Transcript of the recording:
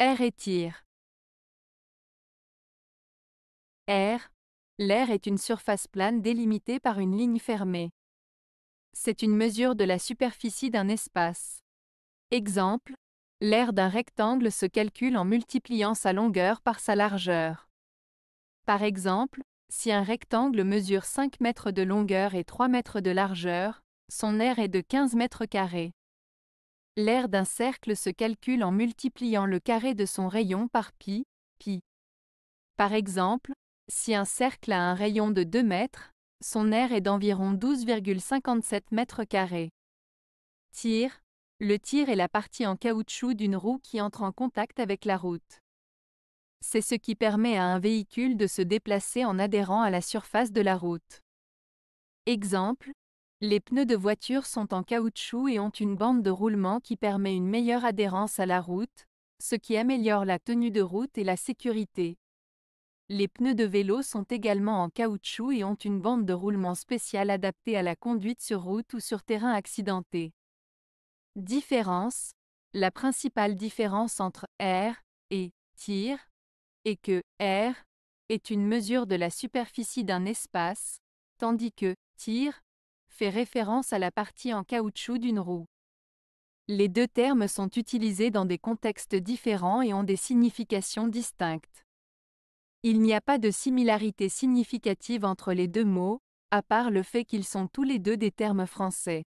Air étire. L'air est une surface plane délimitée par une ligne fermée. C'est une mesure de la superficie d'un espace. Exemple, l'air d'un rectangle se calcule en multipliant sa longueur par sa largeur. Par exemple, si un rectangle mesure 5 mètres de longueur et 3 mètres de largeur, son air est de 15 mètres carrés. L'aire d'un cercle se calcule en multipliant le carré de son rayon par pi, pi. Par exemple, si un cercle a un rayon de 2 mètres, son aire est d'environ 12,57 mètres carrés. Tir. Le tir est la partie en caoutchouc d'une roue qui entre en contact avec la route. C'est ce qui permet à un véhicule de se déplacer en adhérant à la surface de la route. Exemple, les pneus de voiture sont en caoutchouc et ont une bande de roulement qui permet une meilleure adhérence à la route, ce qui améliore la tenue de route et la sécurité. Les pneus de vélo sont également en caoutchouc et ont une bande de roulement spéciale adaptée à la conduite sur route ou sur terrain accidenté. Différence La principale différence entre r et tir est que air est une mesure de la superficie d'un espace, tandis que tir fait référence à la partie en caoutchouc d'une roue. Les deux termes sont utilisés dans des contextes différents et ont des significations distinctes. Il n'y a pas de similarité significative entre les deux mots, à part le fait qu'ils sont tous les deux des termes français.